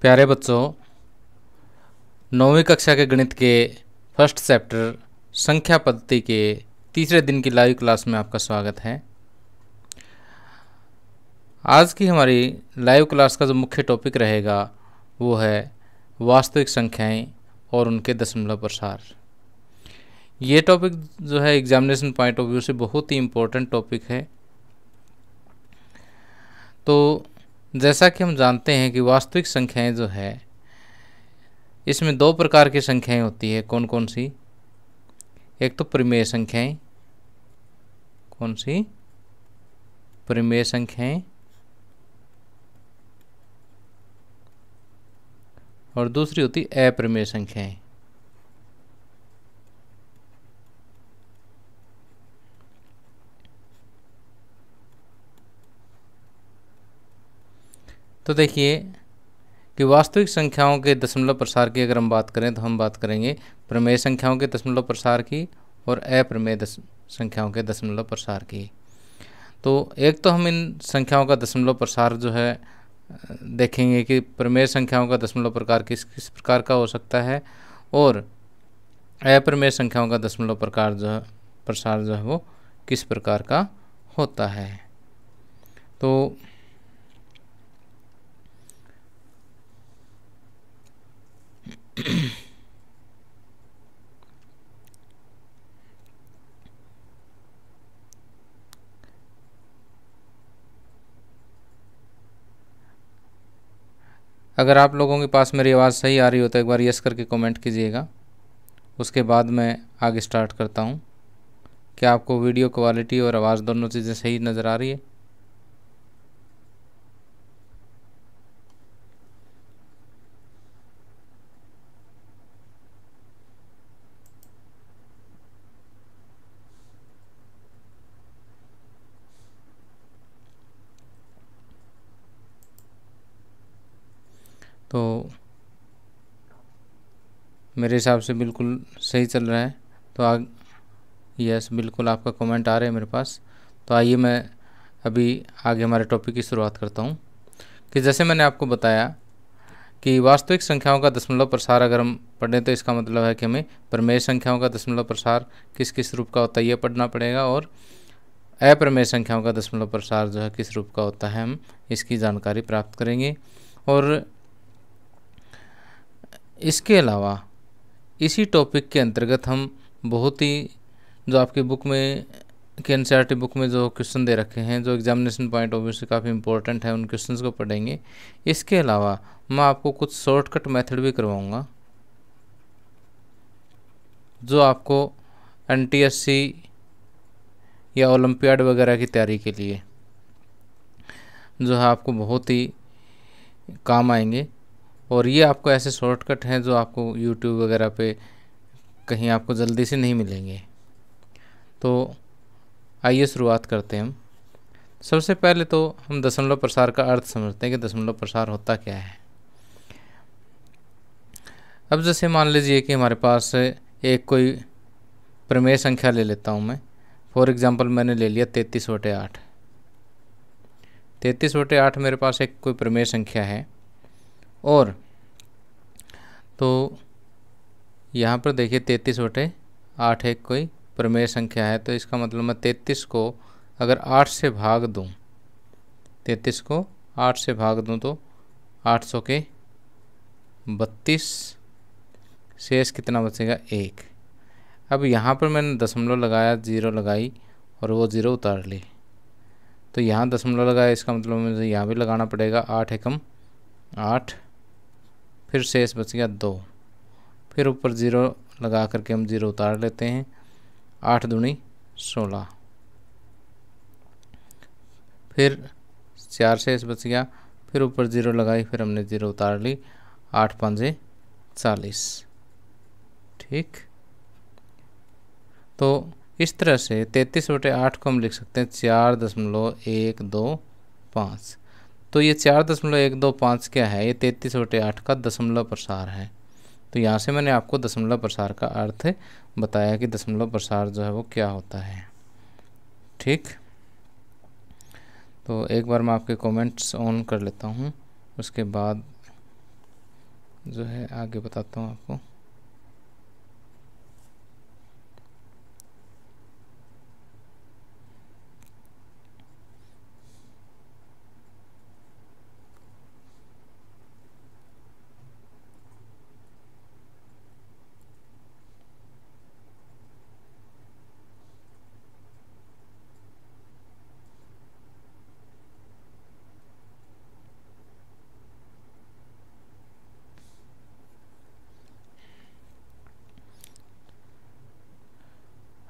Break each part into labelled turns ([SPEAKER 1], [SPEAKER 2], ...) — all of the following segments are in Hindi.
[SPEAKER 1] प्यारे बच्चों नौवीं कक्षा के गणित के फर्स्ट चैप्टर संख्या पद्धति के तीसरे दिन की लाइव क्लास में आपका स्वागत है आज की हमारी लाइव क्लास का जो मुख्य टॉपिक रहेगा वो है वास्तविक संख्याएं और उनके दशमलव प्रसार ये टॉपिक जो है एग्जामिनेशन पॉइंट ऑफ व्यू से बहुत ही इम्पोर्टेंट टॉपिक है तो जैसा कि हम जानते हैं कि वास्तविक संख्याएं जो है इसमें दो प्रकार की संख्याएं होती है कौन कौन सी एक तो प्रमेय संख्याएं कौन सी प्रमेय संख्याएं और दूसरी होती अप्रमेय संख्याएं तो देखिए कि वास्तविक संख्याओं के दशमलव प्रसार की अगर हम बात करें तो हम बात करेंगे प्रमेय संख्याओं के दशमलव प्रसार की और अप्रमेय संख्याओं के दशमलव प्रसार की तो एक तो हम इन संख्याओं का दशमलव प्रसार जो है देखेंगे कि प्रमेय संख्याओं का दशमलव प्रकार किस किस प्रकार का हो सकता है और अप्रमेय संख्याओं का दशमलव प्रकार जो है प्रसार जो है वो किस प्रकार का होता है तो अगर आप लोगों के पास मेरी आवाज़ सही आ रही हो तो एक बार यस करके कमेंट कीजिएगा उसके बाद मैं आगे स्टार्ट करता हूँ क्या आपको वीडियो क्वालिटी और आवाज़ दोनों चीज़ें सही नज़र आ रही है तो मेरे हिसाब से बिल्कुल सही चल रहा है तो आ यस बिल्कुल आपका कमेंट आ रहा है मेरे पास तो आइए मैं अभी आगे हमारे टॉपिक की शुरुआत करता हूँ कि जैसे मैंने आपको बताया कि वास्तविक संख्याओं का दशमलव प्रसार अगर हम पढ़ें तो इसका मतलब है कि हमें प्रमेय संख्याओं का दशमलव प्रसार किस किस रूप का होता है ये पढ़ना पड़ेगा और अप्रमेय संख्याओं का दशमलव प्रसार जो है किस रूप का होता है हम इसकी जानकारी प्राप्त करेंगे और इसके अलावा इसी टॉपिक के अंतर्गत हम बहुत ही जो आपकी बुक में के एन बुक में जो क्वेश्चन दे रखे हैं जो एग्जामिनेशन पॉइंट ऑफ व्यू से काफ़ी इंपॉर्टेंट है उन क्वेश्चंस को पढ़ेंगे इसके अलावा मैं आपको कुछ शॉर्टकट मेथड भी करवाऊँगा जो आपको एन या ओलंपियाड वगैरह की तैयारी के लिए जो है आपको बहुत ही काम आएंगे और ये आपको ऐसे शॉर्टकट हैं जो आपको यूट्यूब वगैरह पे कहीं आपको जल्दी से नहीं मिलेंगे तो आइए शुरुआत करते हैं हम सबसे पहले तो हम दशमलव प्रसार का अर्थ समझते हैं कि दशमलव प्रसार होता क्या है अब जैसे मान लीजिए कि हमारे पास एक कोई प्रमेय संख्या ले लेता हूँ मैं फॉर एग्ज़ाम्पल मैंने ले लिया तैतीस वोटे आठ तैतीस वोटे आठ मेरे पास एक कोई प्रमेय संख्या है और तो यहाँ पर देखिए तैतीस बटे आठ एक कोई प्रमेय संख्या है तो इसका मतलब मैं तैतीस को अगर आठ से भाग दूँ तैतीस को आठ से भाग दूँ तो आठ सौ के बत्तीस शेष कितना बचेगा एक अब यहाँ पर मैंने दशमलव लगाया ज़ीरो लगाई और वो ज़ीरो उतार ली तो यहाँ दशमलव लगाया इसका मतलब मुझे यहाँ भी लगाना पड़ेगा आठ एकम आठ फिर शेष बच गया दो फिर ऊपर ज़ीरो लगा करके हम ज़ीरो उतार लेते हैं आठ दूनी सोलह फिर चार शेष बच गया फिर ऊपर ज़ीरो लगाई फिर हमने ज़ीरो उतार ली आठ पाँचे चालीस ठीक तो इस तरह से तैंतीस बटे आठ को हम लिख सकते हैं चार दशमलव एक दो पाँच तो ये चार दशमलव एक दो पाँच क्या है ये तैंतीस बटे आठ का दशमलव प्रसार है तो यहाँ से मैंने आपको दशमलव प्रसार का अर्थ बताया कि दशमलव प्रसार जो है वो क्या होता है ठीक तो एक बार मैं आपके कमेंट्स ऑन कर लेता हूँ उसके बाद जो है आगे बताता हूँ आपको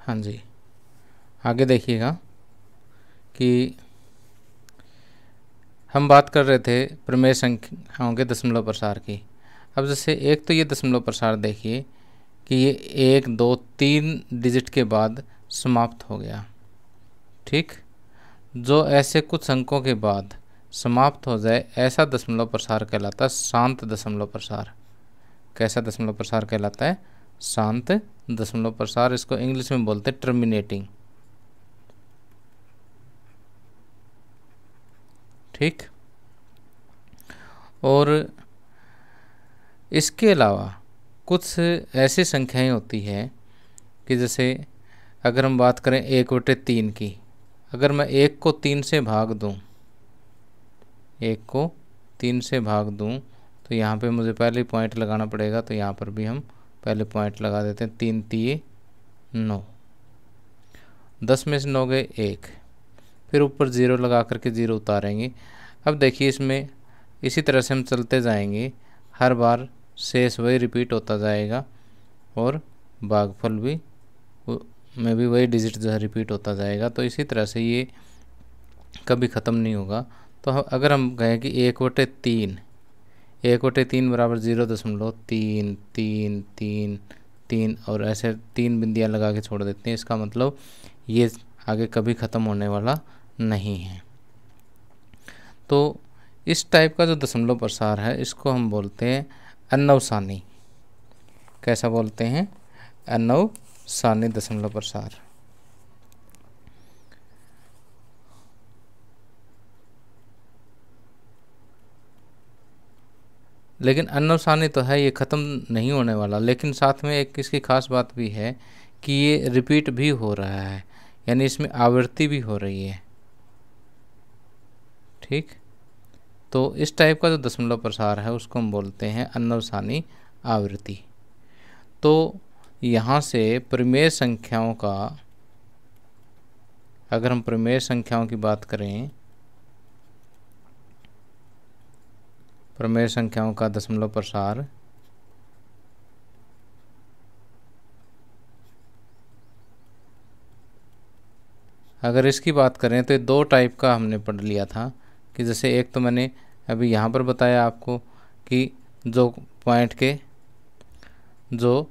[SPEAKER 1] हाँ जी आगे देखिएगा कि हम बात कर रहे थे प्रमेय संख्याओं के दशमलव प्रसार की अब जैसे एक तो ये दशमलव प्रसार देखिए कि ये एक दो तीन डिजिट के बाद समाप्त हो गया ठीक जो ऐसे कुछ अंकों के बाद समाप्त हो जाए ऐसा दशमलव प्रसार कहलाता है शांत दशमलव प्रसार कैसा दशमलव प्रसार कहलाता है शांत दशमलव प्रसार इसको इंग्लिश में बोलते हैं टर्मिनेटिंग ठीक और इसके अलावा कुछ ऐसी संख्याएं होती हैं कि जैसे अगर हम बात करें एक बटे तीन की अगर मैं एक को तीन से भाग दूं एक को तीन से भाग दूं तो यहाँ पे मुझे पहले पॉइंट लगाना पड़ेगा तो यहाँ पर भी हम पहले पॉइंट लगा देते हैं तीन तीय नौ दस में से नौ गए एक फिर ऊपर ज़ीरो लगा करके ज़ीरो उतारेंगे अब देखिए इसमें इसी तरह से हम चलते जाएंगे हर बार शेष वही रिपीट होता जाएगा और बागफल भी में भी वही डिजिट जो है रिपीट होता जाएगा तो इसी तरह से ये कभी ख़त्म नहीं होगा तो अगर हम कहें कि एक वटे तीन एक बटे तीन बराबर ज़ीरो दशमलव तीन तीन तीन तीन और ऐसे तीन बिंदियाँ लगा के छोड़ देते हैं इसका मतलब ये आगे कभी ख़त्म होने वाला नहीं है तो इस टाइप का जो दशमलव प्रसार है इसको हम बोलते हैं अनवसानी कैसा बोलते हैं अनवसानी दशमलव प्रसार लेकिन अन्नवसानी तो है ये ख़त्म नहीं होने वाला लेकिन साथ में एक इसकी खास बात भी है कि ये रिपीट भी हो रहा है यानी इसमें आवृत्ति भी हो रही है ठीक तो इस टाइप का जो दशमलव प्रसार है उसको हम बोलते हैं अनवसानी आवृत्ति तो यहाँ से प्रमेय संख्याओं का अगर हम प्रमेय संख्याओं की बात करें प्रमेय संख्याओं का दशमलव प्रसार अगर इसकी बात करें तो दो टाइप का हमने पढ़ लिया था कि जैसे एक तो मैंने अभी यहाँ पर बताया आपको कि जो पॉइंट के जो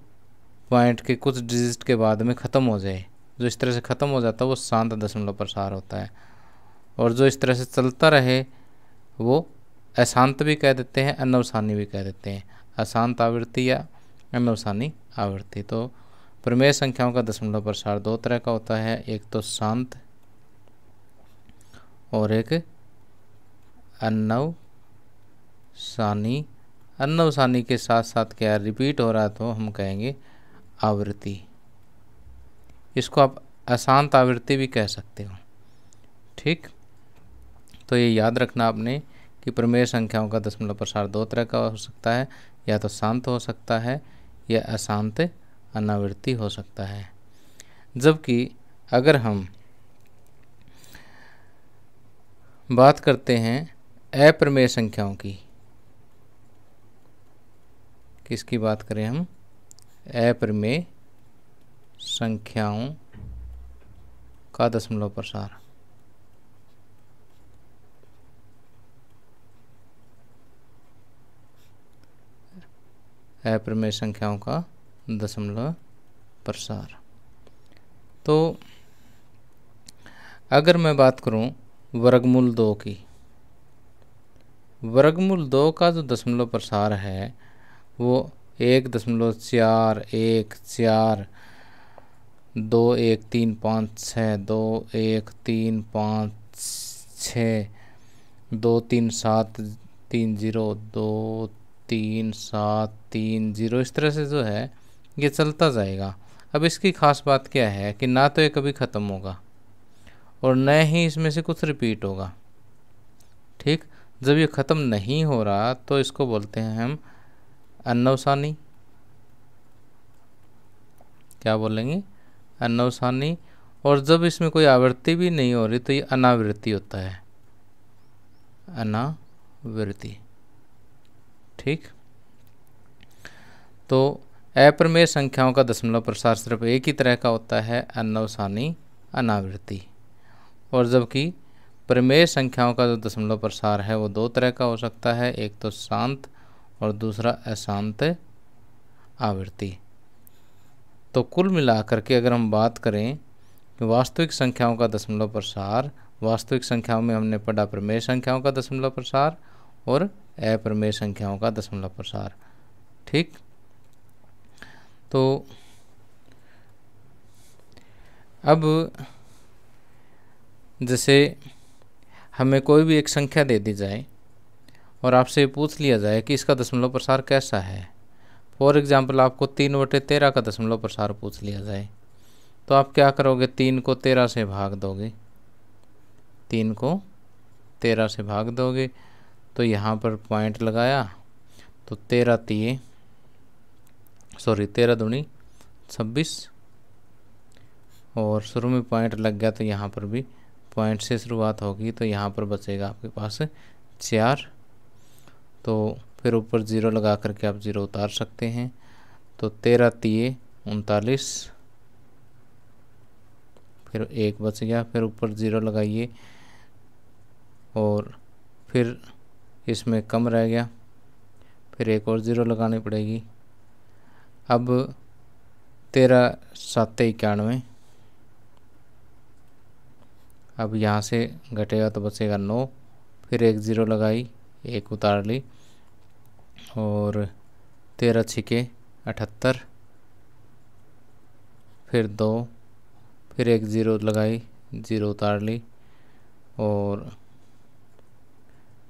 [SPEAKER 1] पॉइंट के कुछ डिजिट के बाद में ख़त्म हो जाए जो इस तरह से ख़त्म हो जाता है वो शांत दशमलव प्रसार होता है और जो इस तरह से चलता रहे वो अशांत भी कह देते हैं अनवसानी भी कह देते हैं अशांत आवृत्ति या अनवसानी आवृत्ति तो प्रमेय संख्याओं का दशमलव प्रसार दो तरह का होता है एक तो शांत और एक अनवसानी सानी के साथ साथ क्या रिपीट हो रहा है तो हम कहेंगे आवृत्ति इसको आप अशांत आवृत्ति भी कह सकते हो ठीक तो ये याद रखना आपने कि प्रमेय संख्याओं का दशमलव प्रसार दो तरह का हो सकता है या तो शांत हो सकता है या अशांत अनावृत्ति हो सकता है जबकि अगर हम बात करते हैं अप्रमेय संख्याओं की किसकी बात करें हम अप्रमेय संख्याओं का दशमलव प्रसार अप्रमेय संख्याओं का दशमलव प्रसार तो अगर मैं बात करूं वर्गमूल दो की वर्गमूल दो का जो दशमलव प्रसार है वो एक दशमलव चार एक चार दो एक तीन पाँच छः दो एक तीन पाँच छ दो तीन सात तीन जीरो दो तीन सात तीन जीरो इस तरह से जो है ये चलता जाएगा अब इसकी खास बात क्या है कि ना तो ये कभी ख़त्म होगा और न ही इसमें से कुछ रिपीट होगा ठीक जब ये ख़त्म नहीं हो रहा तो इसको बोलते हैं हम अनवसानी क्या बोलेंगे अनवसानी और जब इसमें कोई आवृत्ति भी नहीं हो रही तो ये अनावृत्ति होता है अनावृत्ति ठीक तो अप्रमेय संख्याओं का दशमलव प्रसार सिर्फ एक ही तरह का होता है अनवसानी अनावृत्ति और जबकि प्रमेय संख्याओं का जो दशमलव प्रसार है वो दो तरह का हो सकता है एक तो शांत और दूसरा अशांत आवृत्ति तो कुल मिलाकर के अगर हम बात करें कि वास्तविक संख्याओं का दशमलव प्रसार वास्तविक संख्याओं में हमने पढ़ा प्रमेय संख्याओं का दशमलव प्रसार और अप्रमेय संख्याओं का दशमलव प्रसार ठीक तो अब जैसे हमें कोई भी एक संख्या दे दी जाए और आपसे पूछ लिया जाए कि इसका दशमलव प्रसार कैसा है फॉर एग्ज़ाम्पल आपको तीन बटे तेरह का दशमलव प्रसार पूछ लिया जाए तो आप क्या करोगे तीन को तेरह से भाग दोगे तीन को तेरह से भाग दोगे तो यहाँ पर पॉइंट लगाया तो तेरह तीए सॉरी तेरह दुनी छब्बीस और शुरू में पॉइंट लग गया तो यहाँ पर भी पॉइंट से शुरुआत होगी तो यहाँ पर बचेगा आपके पास चार तो फिर ऊपर ज़ीरो लगा करके आप ज़ीरो उतार सकते हैं तो तेरह तीए उनतालीस फिर एक बच गया फिर ऊपर ज़ीरो लगाइए और फिर इसमें कम रह गया फिर एक और ज़ीरो लगानी पड़ेगी अब तेरह सात इक्यानवे अब यहाँ से घटेगा तो बचेगा नौ फिर एक ज़ीरो लगाई एक उतार ली और तेरह छिके अठहत्तर फिर दो फिर एक ज़ीरो लगाई ज़ीरो उतार ली और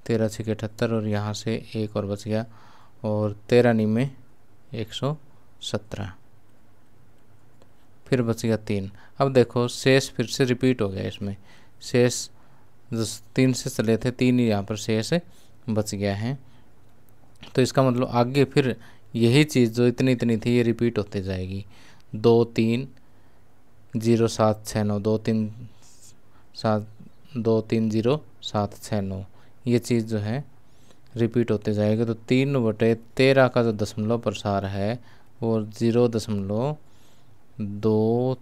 [SPEAKER 1] तेरह छः अठहत्तर और यहाँ से एक और बच गया और तेरह निमे एक सौ सत्रह फिर बच गया तीन अब देखो शेष फिर से रिपीट हो गया इसमें शेष तीन से चले थे तीन ही यहाँ पर शेष बच गया है तो इसका मतलब आगे फिर यही चीज़ जो इतनी इतनी थी ये रिपीट होती जाएगी दो तीन जीरो सात छः नौ दो तीन सात दो तीन जीरो सात छः नौ ये चीज़ जो है रिपीट होते जाएगी तो तीन बटे तेरह का जो दशमलव प्रसार है वो ज़ीरो दशमलव दो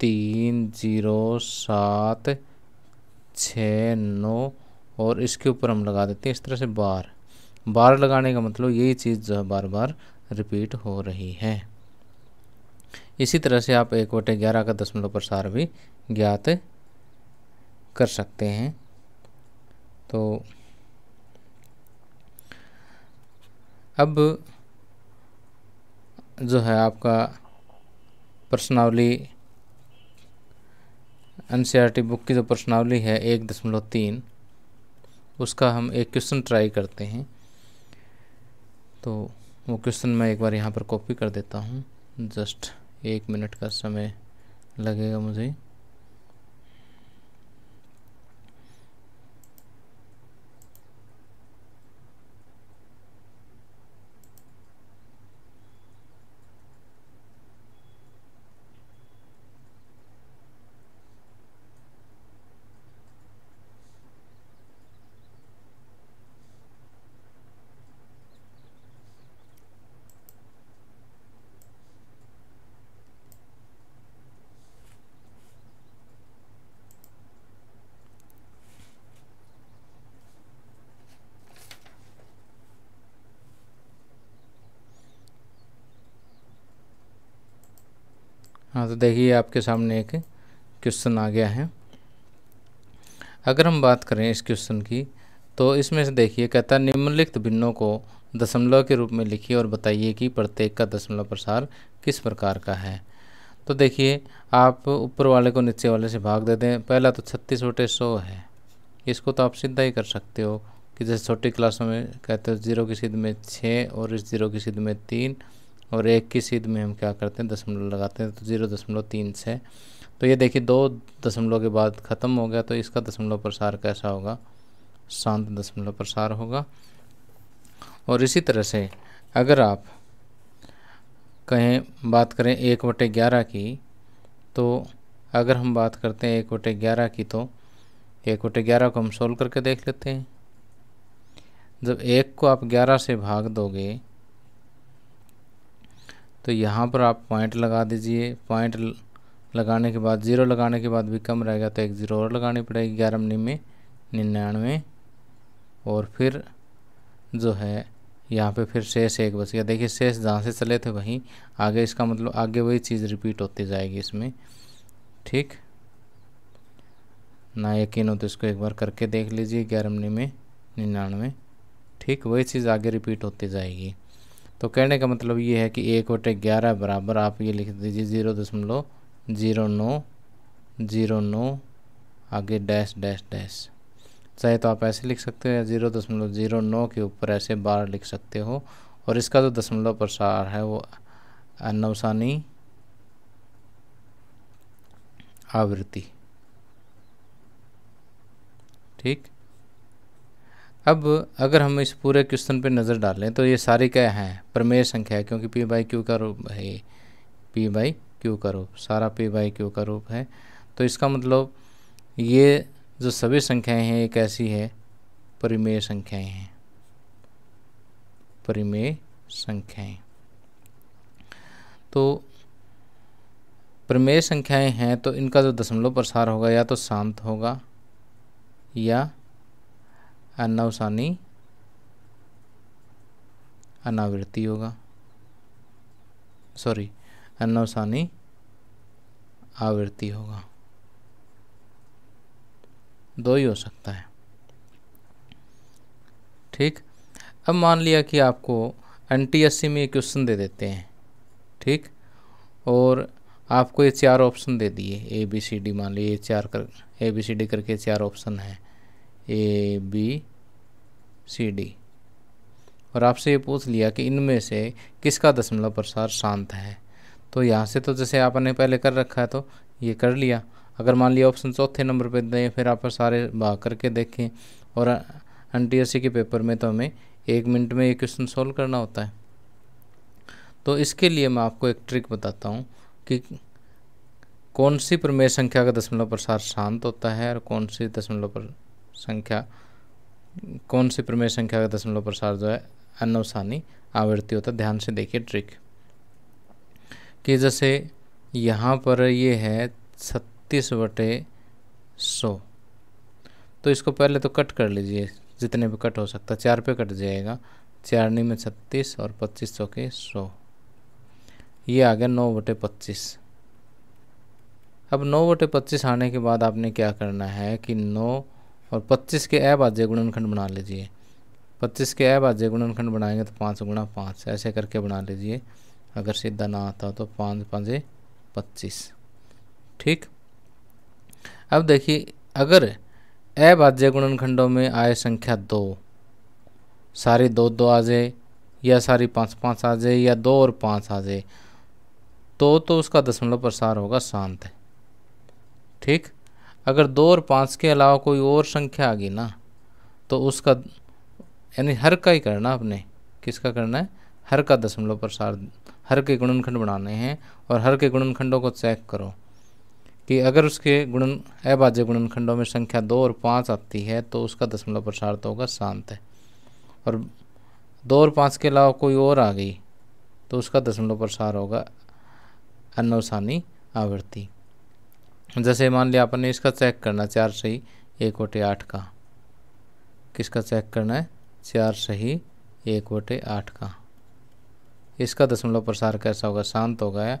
[SPEAKER 1] तीन जीरो सात छ नौ और इसके ऊपर हम लगा देते हैं इस तरह से बार बार लगाने का मतलब यही चीज़ जो है बार बार रिपीट हो रही है इसी तरह से आप एक बटे ग्यारह का दशमलव प्रसार भी ज्ञात कर सकते हैं तो अब जो है आपका प्रश्नावली एन बुक e की जो प्रश्नावली है एक दशमलव तीन उसका हम एक क्वेश्चन ट्राई करते हैं तो वो क्वेश्चन मैं एक बार यहाँ पर कॉपी कर देता हूँ जस्ट एक मिनट का समय लगेगा मुझे हाँ तो देखिए आपके सामने एक क्वेश्चन आ गया है अगर हम बात करें इस क्वेश्चन की तो इसमें से देखिए कहता है निम्नलिखित भिन्नों को दशमलव के रूप में लिखिए और बताइए कि प्रत्येक का दशमलव प्रसार किस प्रकार का है तो देखिए आप ऊपर वाले को नीचे वाले से भाग दे दें पहला तो छत्तीस बटे सौ है इसको तो आप सीधा ही कर सकते हो कि जैसे छोटी क्लासों में कहते हो जीरो की सिद्ध में छः और इस जीरो की सिद्ध में तीन और एक की सीध में हम क्या करते हैं दशमलव लगाते हैं तो ज़ीरो दशमलव तीन से तो ये देखिए दो दशमलव के बाद ख़त्म हो गया तो इसका दशमलव प्रसार कैसा होगा शांत दशमलव प्रसार होगा और इसी तरह से अगर आप कहें बात करें एक बटे ग्यारह की तो अगर हम बात करते हैं एक बटे ग्यारह की तो एक बटे ग्यारह को हम सोल्व करके देख लेते हैं जब एक को आप ग्यारह से भाग दोगे तो यहाँ पर आप पॉइंट लगा दीजिए पॉइंट लगाने के बाद ज़ीरो लगाने के बाद भी कम रहेगा तो एक ज़ीरो और लगानी पड़ेगी ग्यारह में निन्यानवे और फिर जो है यहाँ पे फिर शेष एक बच गया देखिए शेष जहाँ से चले थे वहीं आगे इसका मतलब आगे वही चीज़ रिपीट होती जाएगी इसमें ठीक ना यकीन हो तो इसको एक बार करके देख लीजिए ग्यारह में निन्यानवे ठीक वही चीज़ आगे रिपीट होती जाएगी तो कहने का मतलब ये है कि एक बटे ग्यारह बराबर आप ये लिख दीजिए ज़ीरो दशमलव ज़ीरो नौ ज़ीरो नौ आगे डैश डैश डैश चाहे तो आप ऐसे लिख सकते हो या ज़ीरो दशमलव ज़ीरो नौ के ऊपर ऐसे बार लिख सकते हो और इसका जो दशमलव प्रसार है वो नवसानी आवृत्ति ठीक अब अगर हम इस पूरे क्वेश्चन पे नज़र डालें तो ये सारे क्या हैं प्रमेय संख्या है क्योंकि पी बाई क्यू का रूप है पी बाई क्यू का रूप सारा पी बाई क्यू का रूप है तो इसका मतलब ये जो सभी संख्याएं हैं ये कैसी है परिमेय संख्याएं हैं परिमेय संख्याएं तो प्रमेय संख्याएं हैं तो इनका जो दशमलव प्रसार होगा या तो शांत होगा या and now अनावृत्ति होगा सॉरी अन्नवसानी आवृत्ति होगा दो ही हो सकता है ठीक अब मान लिया कि आपको एन में क्वेश्चन दे देते हैं ठीक और आपको ये चार ऑप्शन दे दिए ए बी सी डी मान लीजिए चार कर ए बी सी डी करके चार ऑप्शन हैं ए बी सी डी और आपसे ये पूछ लिया कि इनमें से किसका दशमलव प्रसार शांत है तो यहाँ से तो जैसे आपने पहले कर रखा है तो ये कर लिया अगर मान लिया ऑप्शन चौथे नंबर पे दें फिर आप सारे भाग करके देखें और एन टी के पेपर में तो हमें एक मिनट में ये क्वेश्चन सॉल्व करना होता है तो इसके लिए मैं आपको एक ट्रिक बताता हूँ कि कौन सी प्रमेय संख्या का दशमलव प्रसार शांत होता है और कौन सी दशमलव संख्या कौन सी प्रमेय संख्या का दशमलव प्रसार जो है अनवसानी आवृत्ति होता है ध्यान से देखिए ट्रिक कि जैसे यहाँ पर ये है छत्तीस बटे सौ तो इसको पहले तो कट कर लीजिए जितने भी कट हो सकता चार पे कट जाएगा चारनी में छत्तीस और पच्चीस सौ के सौ ये आ गया नौ बटे पच्चीस अब नौ बटे पच्चीस आने के बाद आपने क्या करना है कि नौ और 25 के अभाज्य गुणनखंड बना लीजिए 25 के अभाज्य गुणनखंड बनाएंगे तो पाँच गुणा पाँच ऐसे करके बना लीजिए अगर सीधा ना आता तो पाँच पाँच पच्चीस ठीक अब देखिए अगर अभाज्य गुणनखंडों में आए संख्या दो सारी दो दो आ जाए या सारी पाँच पाँच आ जाए या दो और पाँच आ जाए तो तो उसका दशमलव प्रसार होगा शांत ठीक अगर दो और पाँच के अलावा कोई और संख्या आ गई ना तो उसका यानी हर का ही करना अपने किसका करना है हर का दशमलव प्रसार हर के गुणनखंड बनाने हैं और हर के गुणनखंडों को चेक करो कि अगर उसके गुणन अभाज्य गुणनखंडों में संख्या दो और पाँच आती है तो उसका दशमलव प्रसार तो होगा शांत है और दो और पाँच के अलावा कोई और आ गई तो उसका दशमलव प्रसार होगा अनुसानी आवृत्ति जैसे मान लिया अपन ने इसका चेक करना चार सही एक वटे आठ का किसका चेक करना है चार सही एक वटे आठ का इसका दशमलव प्रसार कैसा होगा शांत होगा या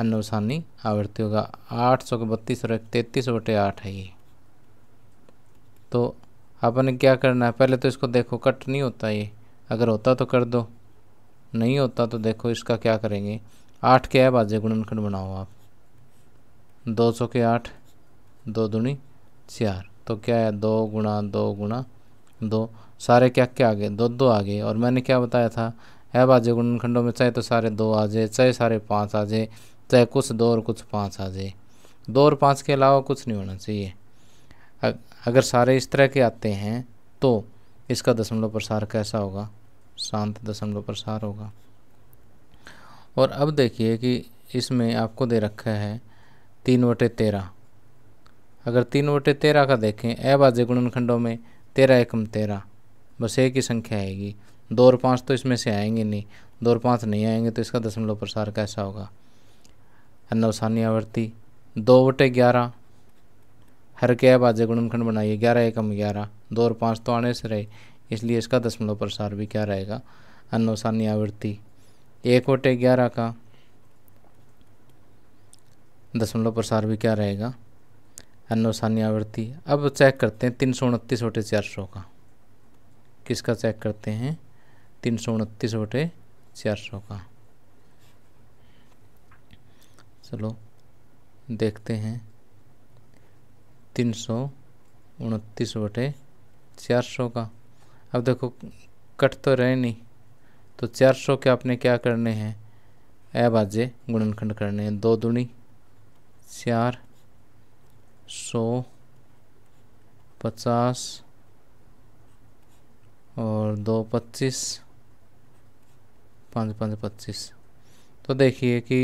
[SPEAKER 1] अनुसानी आवृत्ति होगा आठ सौ बत्तीस और एक तैतीस बटे आठ है ये तो अपन ने क्या करना है पहले तो इसको देखो कट नहीं होता ये अगर होता तो कर दो नहीं होता तो देखो इसका क्या करेंगे आठ के है बाजे गुणनखंड बनाओ आप दो सौ के आठ दो दुनी चार तो क्या है दो गुणा दो गुणा दो सारे क्या क्या आ गए दो दो आ गए और मैंने क्या बताया था है बाजे गुणनखंडों में चाहे तो सारे दो आ जाए चाहे सारे पाँच आ जाए चाहे कुछ दो और कुछ पाँच आ जाए दो और पाँच के अलावा कुछ नहीं होना चाहिए अगर सारे इस तरह के आते हैं तो इसका दशमलव प्रसार कैसा होगा शांत दशमलव प्रसार होगा और अब देखिए कि इसमें आपको दे रखा है तीन बटे तेरह अगर तीन बटे तेरह का देखें अभाज्य गुणनखंडों में तेरह एकम तेरह बस एक ही संख्या आएगी दो और पाँच तो इसमें से आएंगे नहीं दो और पाँच नहीं आएंगे तो इसका दशमलव प्रसार कैसा होगा अनवसानी आवृत्ति दो बटे ग्यारह हर के अभाज्य गुणनखंड बनाइए ग्यारह एकम ग्यारह दो और पाँच तो आने से रहे इसलिए इसका दशमलव प्रसार भी क्या रहेगा अनवसानी आवृत्ति एक बटे ग्यारह का दशमलव प्रसार भी क्या रहेगा अनुसानी आवृत्ति अब चेक करते हैं तीन सौ उनतीस वोटे चार सौ का किसका चेक करते हैं तीन सौ उनतीस वोटे चार सौ का चलो देखते हैं तीन सौ उनतीस वोटे चार सौ का अब देखो कट तो रहे नहीं तो चार सौ के आपने क्या करने हैं ए गुणनखंड करने हैं दो दुनी चार सौ पचास और दो पच्चीस पाँच पाँच पच्चीस तो देखिए कि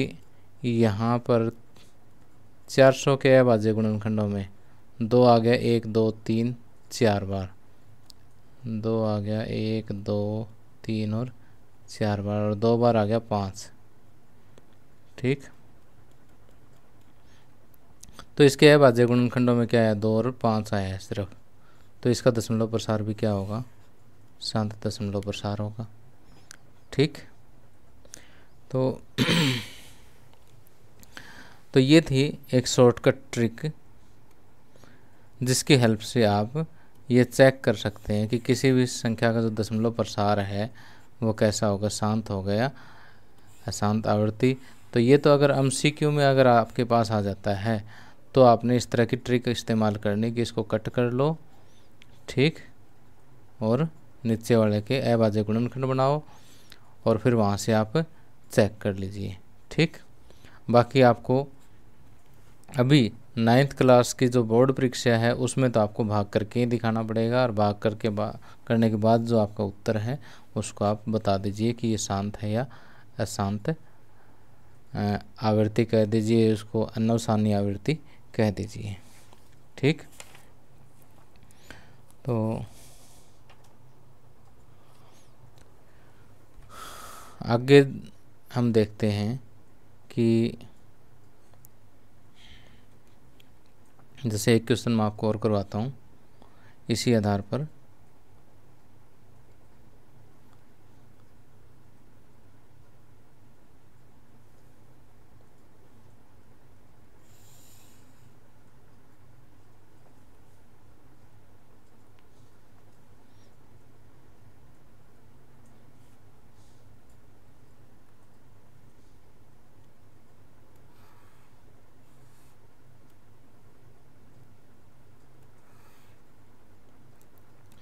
[SPEAKER 1] यहाँ पर चार सौ के है बाजे गुणनखंडों में दो आ गया एक दो तीन चार बार दो आ गया एक दो तीन और चार बार और दो बार आ गया पाँच ठीक तो इसके अभाज्य गुणनखंडों में क्या आया दो और पाँच आया है सिर्फ तो इसका दशमलव प्रसार भी क्या होगा शांत दशमलव प्रसार होगा ठीक तो तो ये थी एक शॉर्टकट ट्रिक जिसकी हेल्प से आप ये चेक कर सकते हैं कि किसी भी संख्या का जो दशमलव प्रसार है वो कैसा होगा शांत हो गया अशांत आवृत्ति तो ये तो अगर एम में अगर आपके पास आ जाता है तो आपने इस तरह की ट्रिक इस्तेमाल करनी कि इसको कट कर लो ठीक और नीचे वाले के अबाजे गुणनखंड बनाओ और फिर वहाँ से आप चेक कर लीजिए ठीक बाकी आपको अभी नाइन्थ क्लास की जो बोर्ड परीक्षा है उसमें तो आपको भाग करके ही दिखाना पड़ेगा और भाग करके बा करने के बाद जो आपका उत्तर है उसको आप बता दीजिए कि ये शांत है या अशांत आवृत्ति कह दीजिए उसको अनवसानी आवृत्ति कह दीजिए ठीक तो आगे हम देखते हैं कि जैसे एक क्वेश्चन मैं आपको और करवाता हूँ इसी आधार पर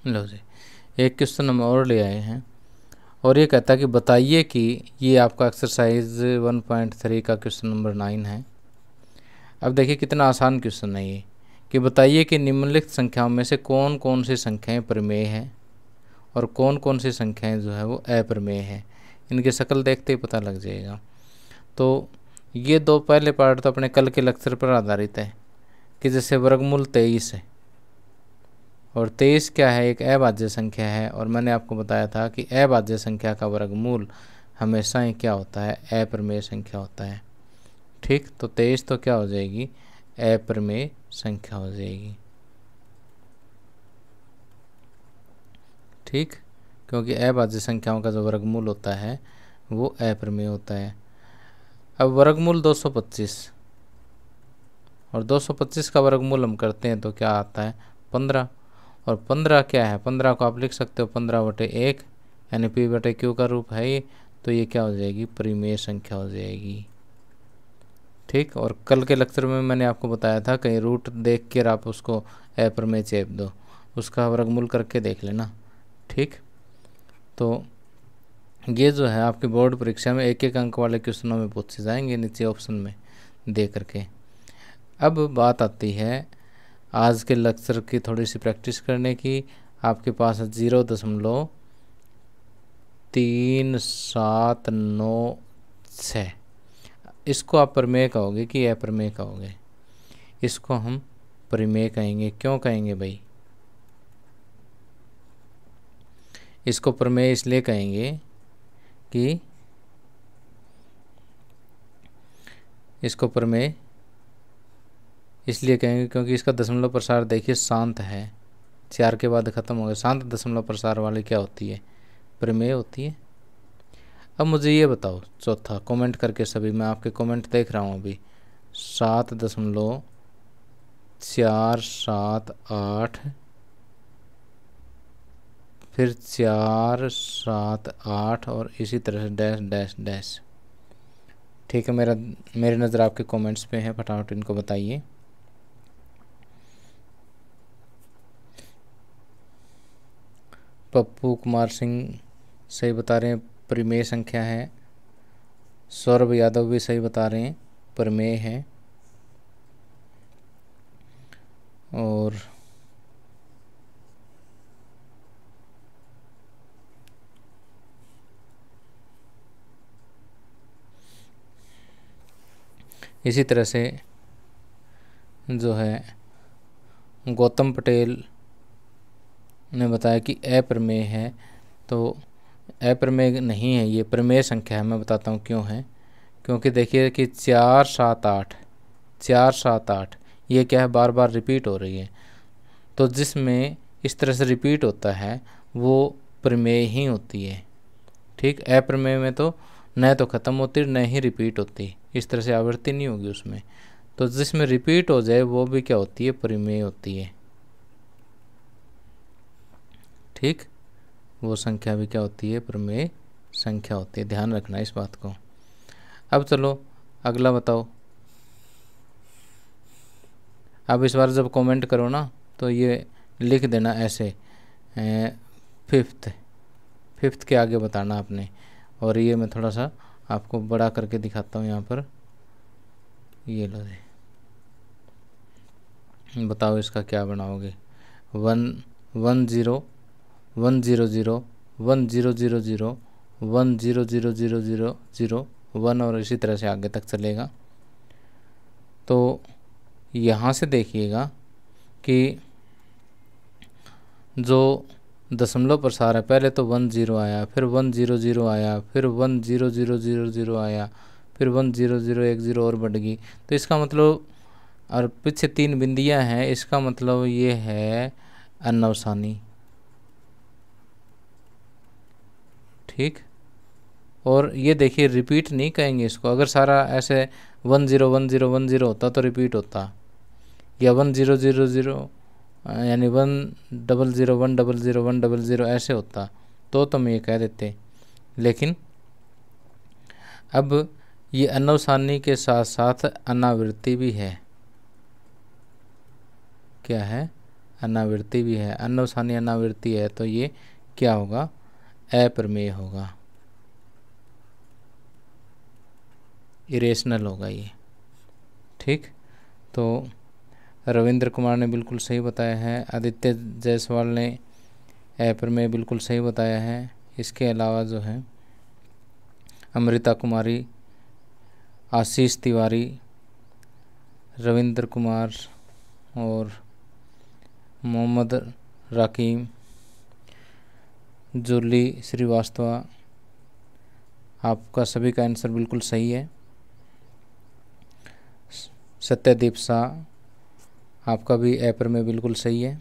[SPEAKER 1] लो जी एक क्वेश्चन हम और ले आए हैं और ये कहता है कि बताइए कि ये आपका एक्सरसाइज 1.3 का क्वेश्चन नंबर नाइन है अब देखिए कितना आसान क्वेश्चन है ये कि बताइए कि निम्नलिखित संख्याओं में से कौन कौन सी संख्याएं प्रमेय हैं और कौन कौन सी संख्याएं जो है वो अप्रमेय है इनकी शक्ल देखते ही पता लग जाएगा तो ये दो पहले पार्ट तो अपने कल के लेक्चर पर आधारित है कि जैसे वर्गमूल तेईस है और तेईस क्या है एक अभाज्य संख्या है और मैंने आपको बताया था कि अभाज्य संख्या का वर्गमूल हमेशा ही क्या होता है अप्रमेय संख्या होता है ठीक तो तेईस तो क्या हो जाएगी अप्रमेय संख्या हो जाएगी ठीक क्योंकि अभाज्य संख्याओं का जो वर्गमूल होता है वो अप्रमेय होता है अब वर्गमूल 225 और 225 का वर्गमूल हम करते हैं तो क्या आता है पंद्रह और पंद्रह क्या है पंद्रह को आप लिख सकते हो पंद्रह बटे एक यानी पी बटे क्यू का रूप है ये तो ये क्या हो जाएगी परिमेय संख्या हो जाएगी ठीक और कल के लेक्चर में मैंने आपको बताया था कहीं रूट देख कर आप उसको अप्रमेय चेप दो उसका वर्गमूल करके देख लेना ठीक तो ये जो है आपकी बोर्ड परीक्षा में एक एक अंक वाले क्वेश्चनों में पूछे जाएंगे नीचे ऑप्शन में दे करके अब बात आती है आज के लेक्चर की थोड़ी सी प्रैक्टिस करने की आपके पास ज़ीरो दशमलव तीन सात नौ छः इसको आप प्रमेय कहोगे कि यह प्रमेय कहोगे इसको हम प्रमेय कहेंगे क्यों कहेंगे भाई इसको प्रमेय इसलिए कहेंगे कि इसको प्रमेय इसलिए कहेंगे क्योंकि इसका दशमलव प्रसार देखिए शांत है चार के बाद ख़त्म हो गया शांत दशमलव प्रसार वाली क्या होती है प्रमेय होती है अब मुझे ये बताओ चौथा कमेंट करके सभी मैं आपके कमेंट देख रहा हूँ अभी सात दशमलव चार सात आठ फिर चार सात आठ और इसी तरह से डैश डैश डैश ठीक है मेरा मेरी नज़र आपके कमेंट्स पे है फटाफट इनको बताइए पप्पू कुमार सिंह सही बता रहे हैं प्रमेय संख्या है सौरभ यादव भी सही बता रहे हैं प्रमेय है और इसी तरह से जो है गौतम पटेल ने बताया कि अप्रमेय है तो अप्रमेय नहीं है ये प्रमेय संख्या है मैं बताता हूँ क्यों है क्योंकि देखिए कि चार सात आठ चार सात आठ ये क्या है बार बार रिपीट हो रही है तो जिसमें इस तरह से रिपीट होता है वो प्रमेय ही होती है ठीक अप्रमेय में तो न तो ख़त्म होती न ही रिपीट होती इस तरह से आवृत्ति नहीं होगी उसमें तो जिसमें रिपीट हो जाए वो भी क्या होती है प्रमेय होती है ठीक वो संख्या भी क्या होती है प्रमेय संख्या होती है ध्यान रखना इस बात को अब चलो अगला बताओ अब इस बार जब कमेंट करो ना तो ये लिख देना ऐसे फिफ्थ फिफ्थ के आगे बताना आपने और ये मैं थोड़ा सा आपको बड़ा करके दिखाता हूँ यहाँ पर ये लो बताओ इसका क्या बनाओगे one one zero one zero zero one zero zero zero one zero zero zero zero zero one और इसी तरह से आगे तक चलेगा तो यहाँ से देखिएगा कि जो दशमलव प्रसार है पहले तो वन ज़ीरो आया फिर वन ज़ीरो ज़ीरो आया फिर one zero zero zero zero आया फिर वन ज़ीरो ज़ीरो एक ज़ीरो और बढ़ गई तो इसका मतलब और पीछे तीन बिंदियाँ हैं इसका मतलब ये है अनवसानी ठीक और ये देखिए रिपीट नहीं कहेंगे इसको अगर सारा ऐसे one zero one zero one zero होता तो रिपीट होता या वन ज़ीरो ज़ीरो ज़ीरो यानी one double zero one double zero one double zero ऐसे होता तो तुम तो ये कह देते लेकिन अब ये अनवसानी के साथ साथ अनावृत्ति भी है क्या है अनावृत्ति भी है अनवसानी अनावृत्ति है तो ये क्या होगा अप्रमेय होगा इरेशनल होगा ये ठीक तो रविंद्र कुमार ने बिल्कुल सही बताया है आदित्य जायसवाल ने अप्रमेय बिल्कुल सही बताया है इसके अलावा जो है अमृता कुमारी आशीष तिवारी रविंद्र कुमार और मोहम्मद रकीम जूली श्रीवास्तव आपका सभी का आंसर बिल्कुल सही है सत्यदीप शाह आपका भी ऐपर में बिल्कुल सही है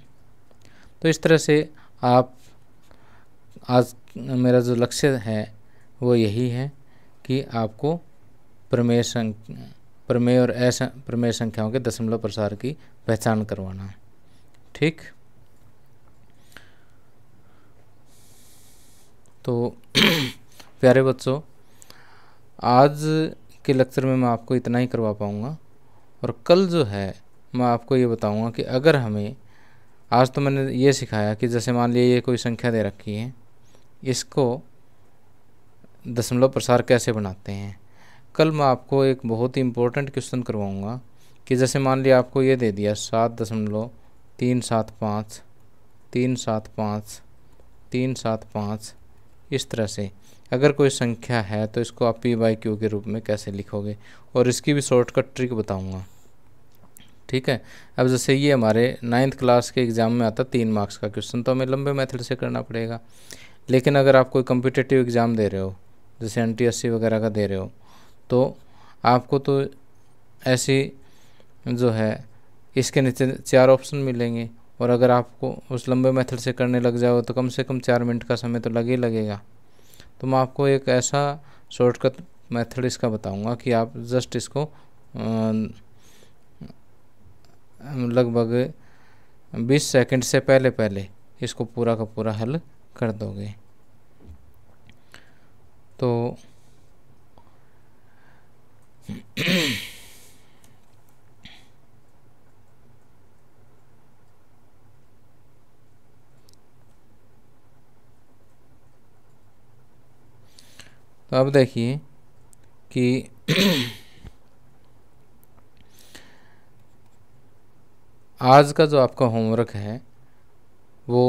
[SPEAKER 1] तो इस तरह से आप आज मेरा जो लक्ष्य है वो यही है कि आपको प्रमेय संख्या प्रमेय और ऐसा प्रमेय संख्याओं के दशमलव प्रसार की पहचान करवाना ठीक तो प्यारे बच्चों आज के लेक्चर में मैं आपको इतना ही करवा पाऊँगा और कल जो है मैं आपको ये बताऊँगा कि अगर हमें आज तो मैंने ये सिखाया कि जैसे मान लिया ये कोई संख्या दे रखी है इसको दशमलव प्रसार कैसे बनाते हैं कल मैं आपको एक बहुत ही इम्पोर्टेंट क्वेश्चन करवाऊँगा कि जैसे मान लिया आपको ये दे दिया सात दशमलव तीन सात पाँच तीन सात पाँच तीन सात पाँच इस तरह से अगर कोई संख्या है तो इसको आप पी बाई क्यू के रूप में कैसे लिखोगे और इसकी भी शॉर्टकट ट्रिक बताऊँगा ठीक है अब जैसे ये हमारे नाइन्थ क्लास के एग्ज़ाम में आता तीन मार्क्स का क्वेश्चन तो हमें लंबे मेथड से करना पड़ेगा लेकिन अगर आप कोई कम्पिटेटिव एग्ज़ाम दे रहे हो जैसे एन टी वगैरह का दे रहे हो तो आपको तो ऐसी जो है इसके नीचे चार ऑप्शन मिलेंगे और अगर आपको उस लंबे मेथड से करने लग जाओ तो कम से कम चार मिनट का समय तो लगे ही लगेगा तो मैं आपको एक ऐसा शॉर्टकट मेथड इसका बताऊंगा कि आप जस्ट इसको लगभग 20 सेकंड से पहले पहले इसको पूरा का पूरा हल कर दोगे तो तो अब देखिए कि आज का जो आपका होमवर्क है वो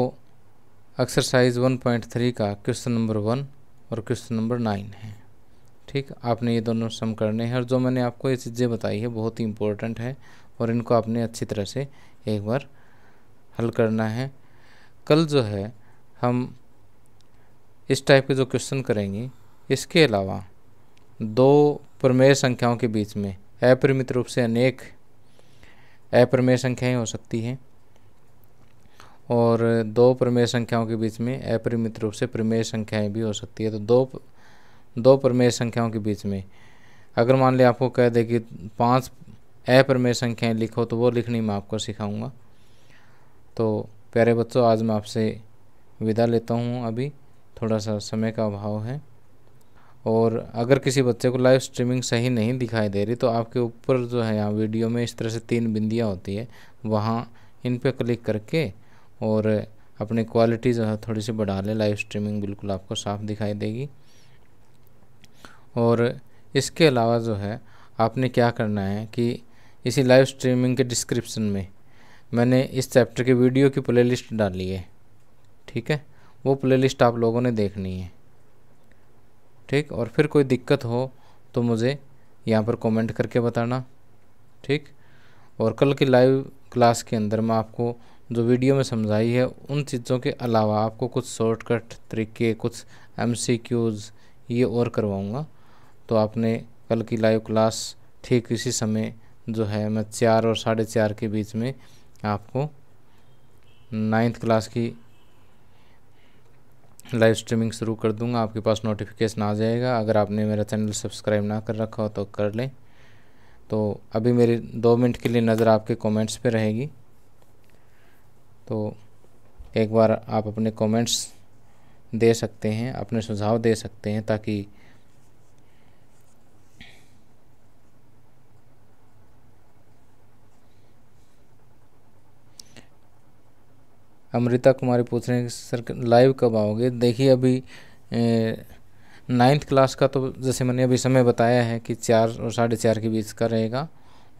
[SPEAKER 1] एक्सरसाइज 1.3 का क्वेश्चन नंबर वन और क्वेश्चन नंबर नाइन है ठीक आपने ये दोनों सम करने हैं और जो मैंने आपको ये चीज़ें बताई है बहुत ही इम्पोर्टेंट है और इनको आपने अच्छी तरह से एक बार हल करना है कल जो है हम इस टाइप के जो क्वेश्चन करेंगे इसके अलावा दो प्रमेय संख्याओं के बीच में अपरिमित रूप से अनेक अप्रमेय संख्याएं हो सकती हैं और दो प्रमेय संख्याओं के बीच में अपरिमित रूप से प्रमेय संख्याएं भी हो सकती है तो दो दो प्रमेय संख्याओं के बीच में अगर मान लें आपको कह दे कि पांच अप्रमेय संख्याएं लिखो तो वो लिखनी मैं आपको सिखाऊंगा तो प्यारे बच्चों आज मैं आपसे विदा लेता हूँ अभी थोड़ा सा समय का अभाव है और अगर किसी बच्चे को लाइव स्ट्रीमिंग सही नहीं दिखाई दे रही तो आपके ऊपर जो है यहाँ वीडियो में इस तरह से तीन बिंदियाँ होती है वहाँ इन पर क्लिक करके और अपनी क्वालिटी जो है थोड़ी सी बढ़ा लें लाइव स्ट्रीमिंग बिल्कुल आपको साफ दिखाई देगी और इसके अलावा जो है आपने क्या करना है कि इसी लाइव स्ट्रीमिंग के डिस्क्रिप्शन में मैंने इस चैप्टर के वीडियो की प्लेलिस्ट डाली है ठीक है वो प्लेलिस्ट आप लोगों ने देखनी है ठीक और फिर कोई दिक्कत हो तो मुझे यहाँ पर कमेंट करके बताना ठीक और कल की लाइव क्लास के अंदर मैं आपको जो वीडियो में समझाई है उन चीज़ों के अलावा आपको कुछ शॉर्टकट तरीके कुछ एम ये और करवाऊँगा तो आपने कल की लाइव क्लास ठीक इसी समय जो है मैं चार और साढ़े चार के बीच में आपको नाइन्थ क्लास की लाइव स्ट्रीमिंग शुरू कर दूंगा आपके पास नोटिफिकेशन आ जाएगा अगर आपने मेरा चैनल सब्सक्राइब ना कर रखा हो तो कर लें तो अभी मेरी दो मिनट के लिए नज़र आपके कमेंट्स पे रहेगी तो एक बार आप अपने कमेंट्स दे सकते हैं अपने सुझाव दे सकते हैं ताकि अमृता कुमारी पूछ रहे हैं सर लाइव कब आओगे देखिए अभी नाइन्थ क्लास का तो जैसे मैंने अभी समय बताया है कि चार और साढ़े चार के बीच का रहेगा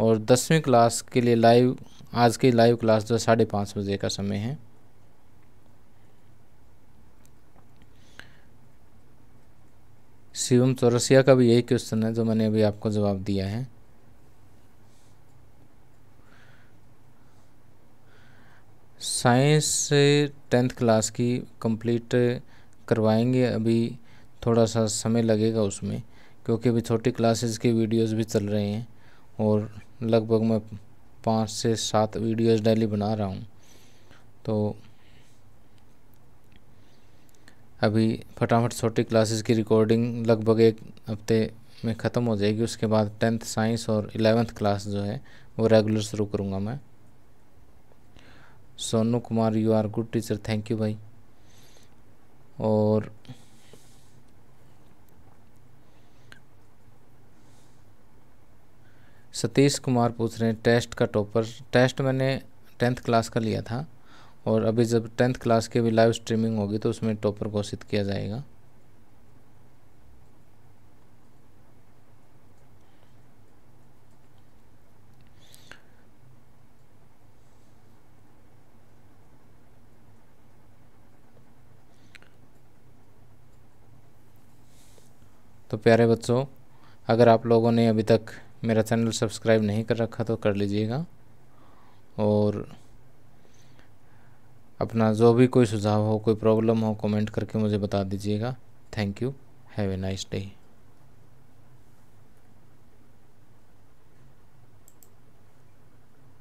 [SPEAKER 1] और दसवीं क्लास के लिए लाइव आज की लाइव क्लास जो साढ़े पाँच बजे का समय है शिवम चौरसिया का भी यही क्वेश्चन है जो मैंने अभी आपको जवाब दिया है साइंस से टेंथ क्लास की कंप्लीट करवाएंगे अभी थोड़ा सा समय लगेगा उसमें क्योंकि अभी छोटी क्लासेस के वीडियोस भी चल रहे हैं और लगभग मैं पाँच से सात वीडियोस डेली बना रहा हूँ तो अभी फटाफट छोटी क्लासेस की रिकॉर्डिंग लगभग एक हफ्ते में ख़त्म हो जाएगी उसके बाद टेंथ साइंस और इलेवेंथ क्लास जो है वो रेगुलर शुरू करूँगा मैं Sonu Kumar you are good teacher thank you भाई और सतीश कुमार पूछ रहे हैं टेस्ट का टॉपर टेस्ट मैंने टेंथ क्लास का लिया था और अभी जब टेंथ क्लास की भी लाइव स्ट्रीमिंग होगी तो उसमें टॉपर घोषित किया जाएगा तो प्यारे बच्चों अगर आप लोगों ने अभी तक मेरा चैनल सब्सक्राइब नहीं कर रखा तो कर लीजिएगा और अपना जो भी कोई सुझाव हो कोई प्रॉब्लम हो कमेंट करके मुझे बता दीजिएगा thank you have a nice day